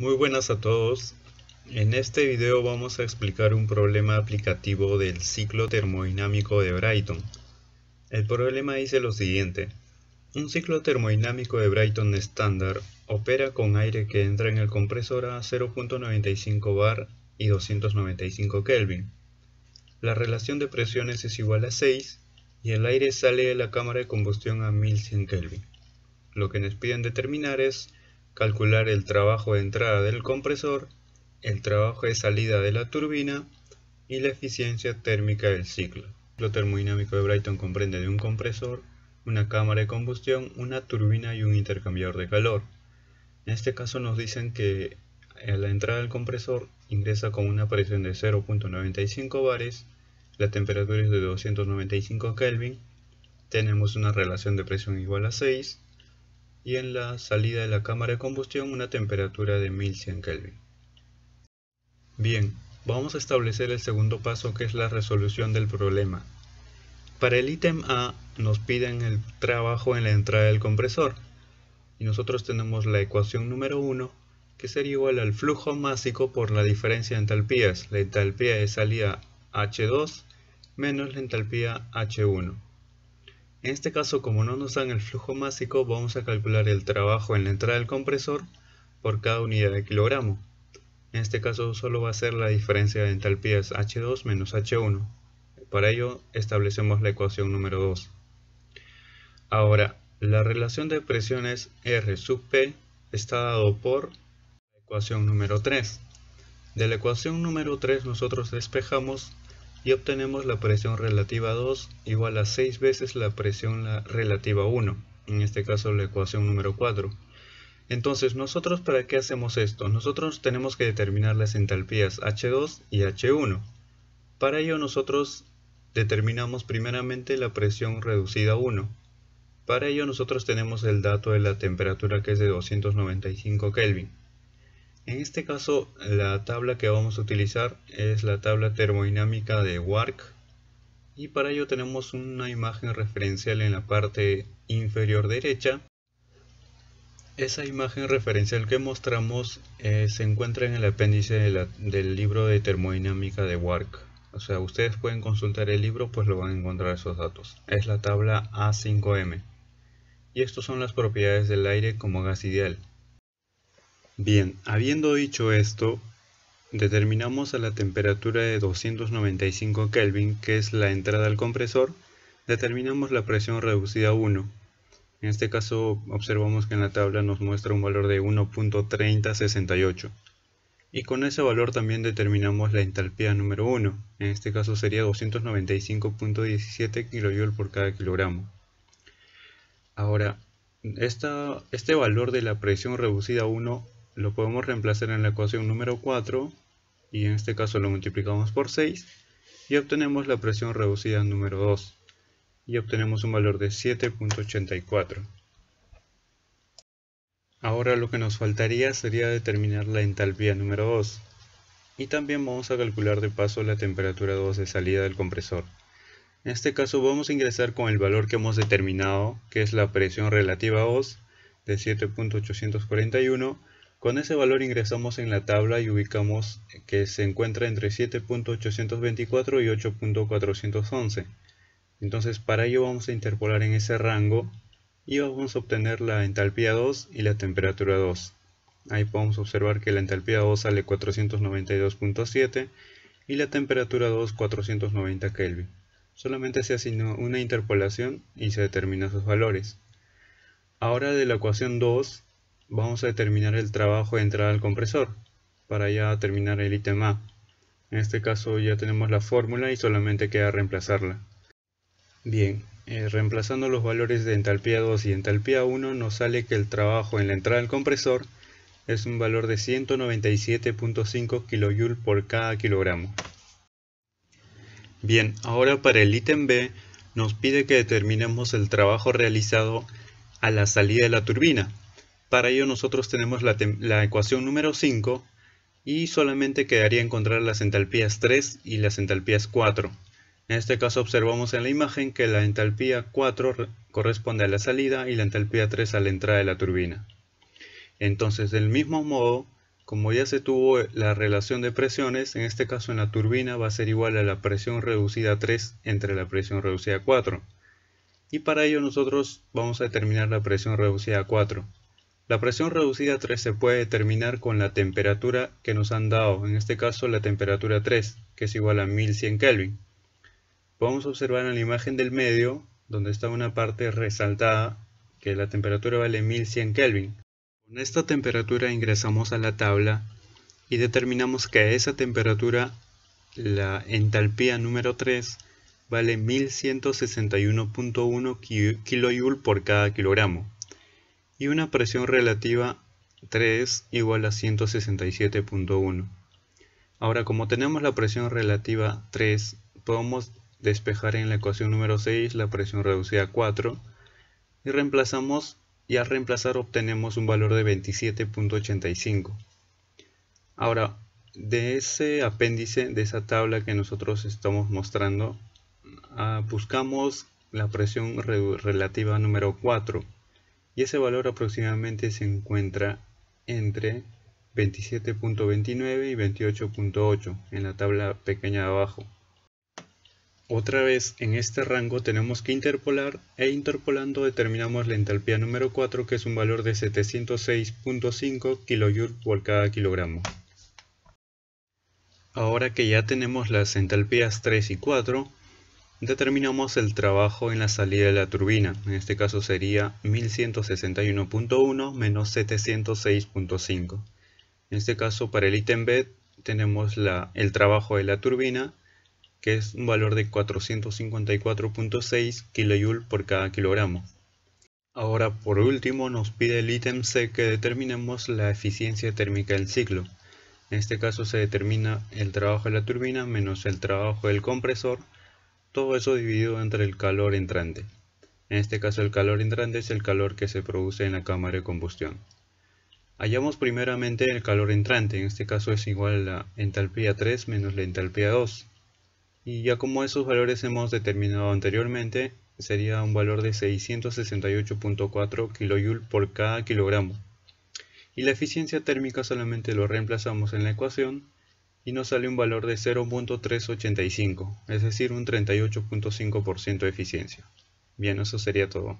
Muy buenas a todos. En este video vamos a explicar un problema aplicativo del ciclo termodinámico de Brighton. El problema dice lo siguiente. Un ciclo termodinámico de Brighton estándar opera con aire que entra en el compresor a 0.95 bar y 295 Kelvin. La relación de presiones es igual a 6 y el aire sale de la cámara de combustión a 1100 Kelvin. Lo que nos piden determinar es calcular el trabajo de entrada del compresor, el trabajo de salida de la turbina y la eficiencia térmica del ciclo. El ciclo termodinámico de Brighton comprende de un compresor, una cámara de combustión, una turbina y un intercambiador de calor. En este caso nos dicen que a la entrada del compresor ingresa con una presión de 0.95 bares, la temperatura es de 295 Kelvin, tenemos una relación de presión igual a 6, y en la salida de la cámara de combustión una temperatura de 1100 Kelvin. Bien, vamos a establecer el segundo paso que es la resolución del problema. Para el ítem A nos piden el trabajo en la entrada del compresor y nosotros tenemos la ecuación número 1 que sería igual al flujo másico por la diferencia de entalpías, la entalpía de salida H2 menos la entalpía H1. En este caso, como no nos dan el flujo másico, vamos a calcular el trabajo en la entrada del compresor por cada unidad de kilogramo. En este caso solo va a ser la diferencia de entalpías H2 menos H1. Para ello establecemos la ecuación número 2. Ahora, la relación de presiones R sub P está dado por la ecuación número 3. De la ecuación número 3 nosotros despejamos y obtenemos la presión relativa 2 igual a 6 veces la presión relativa 1, en este caso la ecuación número 4. Entonces, ¿nosotros para qué hacemos esto? Nosotros tenemos que determinar las entalpías H2 y H1. Para ello nosotros determinamos primeramente la presión reducida 1. Para ello nosotros tenemos el dato de la temperatura que es de 295 Kelvin. En este caso la tabla que vamos a utilizar es la tabla termodinámica de Wark y para ello tenemos una imagen referencial en la parte inferior derecha. Esa imagen referencial que mostramos eh, se encuentra en el apéndice del libro de termodinámica de Wark. O sea, ustedes pueden consultar el libro pues lo van a encontrar esos datos. Es la tabla A5M. Y estas son las propiedades del aire como gas ideal Bien, habiendo dicho esto, determinamos a la temperatura de 295 Kelvin, que es la entrada al compresor, determinamos la presión reducida 1. En este caso observamos que en la tabla nos muestra un valor de 1.3068. Y con ese valor también determinamos la entalpía número 1, en este caso sería 295.17 kJ por cada kilogramo. Ahora, este valor de la presión reducida 1 lo podemos reemplazar en la ecuación número 4 y en este caso lo multiplicamos por 6 y obtenemos la presión reducida número 2 y obtenemos un valor de 7.84. Ahora lo que nos faltaría sería determinar la entalpía número 2 y también vamos a calcular de paso la temperatura 2 de salida del compresor. En este caso vamos a ingresar con el valor que hemos determinado, que es la presión relativa 2 de 7.841 con ese valor ingresamos en la tabla y ubicamos que se encuentra entre 7.824 y 8.411. Entonces para ello vamos a interpolar en ese rango y vamos a obtener la entalpía 2 y la temperatura 2. Ahí podemos observar que la entalpía 2 sale 492.7 y la temperatura 2 490 Kelvin. Solamente se asignó una interpolación y se determinan sus valores. Ahora de la ecuación 2 vamos a determinar el trabajo de entrada al compresor para ya terminar el ítem A. En este caso ya tenemos la fórmula y solamente queda reemplazarla. Bien, eh, reemplazando los valores de entalpía 2 y entalpía 1 nos sale que el trabajo en la entrada al compresor es un valor de 197.5 kJ por cada kilogramo. Bien, ahora para el ítem B nos pide que determinemos el trabajo realizado a la salida de la turbina, para ello nosotros tenemos la, ecuación número 5 y solamente quedaría encontrar las entalpías 3 y las entalpías 4. En este caso observamos en la imagen que la entalpía 4 corresponde a la salida y la entalpía 3 a la entrada de la turbina. Entonces del mismo modo, como ya se tuvo la relación de presiones, en este caso en la turbina va a ser igual a la presión reducida 3 entre la presión reducida 4. Y para ello nosotros vamos a determinar la presión reducida 4. La presión reducida 3 se puede determinar con la temperatura que nos han dado, en este caso la temperatura 3, que es igual a 1100 Kelvin. Podemos observar en la imagen del medio, donde está una parte resaltada, que la temperatura vale 1100 Kelvin. Con esta temperatura ingresamos a la tabla y determinamos que a esa temperatura la entalpía número 3 vale 1161.1 kJ por cada kilogramo y una presión relativa 3 igual a 167.1. Ahora, como tenemos la presión relativa 3, podemos despejar en la ecuación número 6 la presión reducida a 4 y reemplazamos y al reemplazar obtenemos un valor de 27.85. Ahora, de ese apéndice, de esa tabla que nosotros estamos mostrando, ah, buscamos la presión relativa número 4 y ese valor aproximadamente se encuentra entre 27.29 y 28.8 en la tabla pequeña de abajo. Otra vez en este rango tenemos que interpolar e interpolando determinamos la entalpía número 4 que es un valor de 706.5 kJ por cada kilogramo. Ahora que ya tenemos las entalpías 3 y 4, determinamos el trabajo en la salida de la turbina. En este caso sería 1161.1 menos 706.5. En este caso para el ítem B tenemos el trabajo de la turbina que es un valor de 454.6 kJ por cada kilogramo. Ahora por último nos pide el ítem C que determinemos la eficiencia térmica del ciclo. En este caso se determina el trabajo de la turbina menos el trabajo del compresor todo eso dividido entre el calor entrante. En este caso el calor entrante es el calor que se produce en la cámara de combustión. Hallamos primeramente el calor entrante, en este caso es igual a la entalpía 3 menos la entalpía 2. Y ya como esos valores hemos determinado anteriormente, sería un valor de 668.4 kJ por cada kilogramo. Y la eficiencia térmica solamente lo reemplazamos en la ecuación y nos sale un valor de 0.385, es decir, un 38.5% de eficiencia. Bien, eso sería todo.